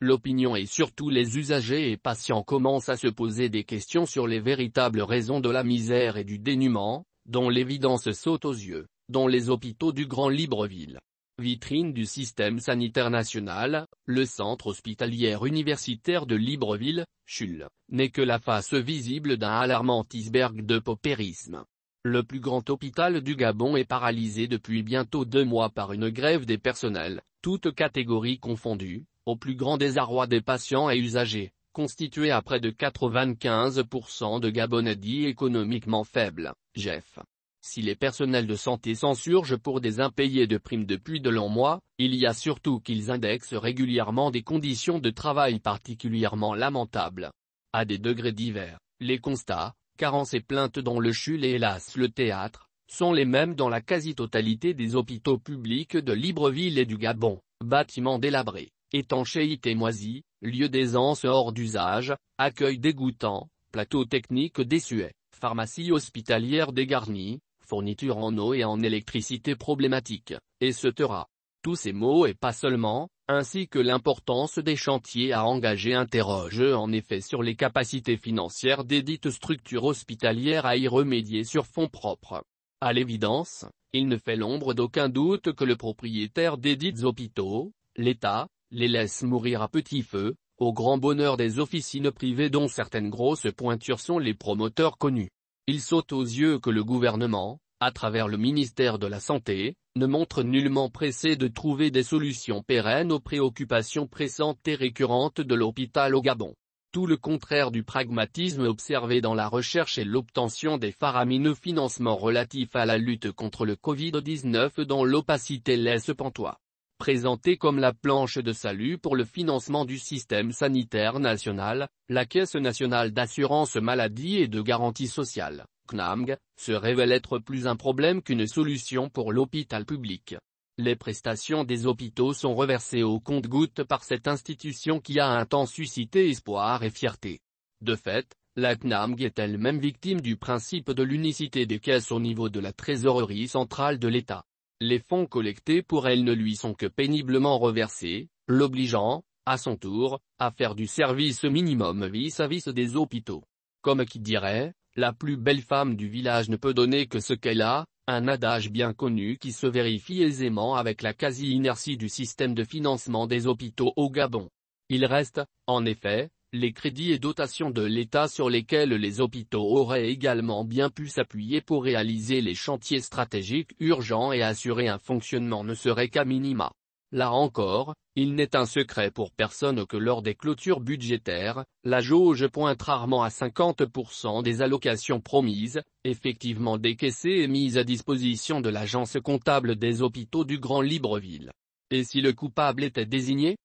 l'opinion et surtout les usagers et patients commencent à se poser des questions sur les véritables raisons de la misère et du dénuement, dont l'évidence saute aux yeux, dont les hôpitaux du Grand Libreville. Vitrine du système sanitaire national, le centre hospitalier universitaire de Libreville, CHUL, n'est que la face visible d'un alarmant iceberg de paupérisme. Le plus grand hôpital du Gabon est paralysé depuis bientôt deux mois par une grève des personnels, toutes catégories confondues, au plus grand désarroi des patients et usagers, constitué à près de 95% de Gabonais dits économiquement faibles, Jeff. Si les personnels de santé s'ensurgent pour des impayés de primes depuis de longs mois, il y a surtout qu'ils indexent régulièrement des conditions de travail particulièrement lamentables. À des degrés divers, les constats, carences et plaintes dont le CHUL et hélas le théâtre, sont les mêmes dans la quasi-totalité des hôpitaux publics de Libreville et du Gabon, bâtiments délabrés, étanchéité moisie, lieu d'aisance hors d'usage, accueil dégoûtant, plateau technique désuet, pharmacie hospitalière dégarnie, fourniture en eau et en électricité problématique, etc. Tous ces mots et pas seulement, ainsi que l'importance des chantiers à engager interroge en effet sur les capacités financières des dites structures hospitalières à y remédier sur fonds propres. À l'évidence, il ne fait l'ombre d'aucun doute que le propriétaire des dites hôpitaux, l'État, les laisse mourir à petit feu, au grand bonheur des officines privées dont certaines grosses pointures sont les promoteurs connus. Il saute aux yeux que le gouvernement, à travers le ministère de la Santé, ne montre nullement pressé de trouver des solutions pérennes aux préoccupations pressantes et récurrentes de l'hôpital au Gabon. Tout le contraire du pragmatisme observé dans la recherche et l'obtention des faramineux financements relatifs à la lutte contre le Covid-19 dont l'opacité laisse pantois. Présentée comme la planche de salut pour le financement du système sanitaire national, la Caisse nationale d'assurance maladie et de garantie sociale, CNAMG, se révèle être plus un problème qu'une solution pour l'hôpital public. Les prestations des hôpitaux sont reversées au compte-gouttes par cette institution qui a un temps suscité espoir et fierté. De fait, la CNAMG est elle-même victime du principe de l'unicité des caisses au niveau de la trésorerie centrale de l'État. Les fonds collectés pour elle ne lui sont que péniblement reversés, l'obligeant, à son tour, à faire du service minimum vis-à-vis des hôpitaux. Comme qui dirait, la plus belle femme du village ne peut donner que ce qu'elle a, un adage bien connu qui se vérifie aisément avec la quasi-inertie du système de financement des hôpitaux au Gabon. Il reste, en effet, les crédits et dotations de l'État sur lesquels les hôpitaux auraient également bien pu s'appuyer pour réaliser les chantiers stratégiques urgents et assurer un fonctionnement ne serait qu'à minima. Là encore, il n'est un secret pour personne que lors des clôtures budgétaires, la jauge pointe rarement à 50% des allocations promises, effectivement décaissées et mises à disposition de l'agence comptable des hôpitaux du Grand Libreville. Et si le coupable était désigné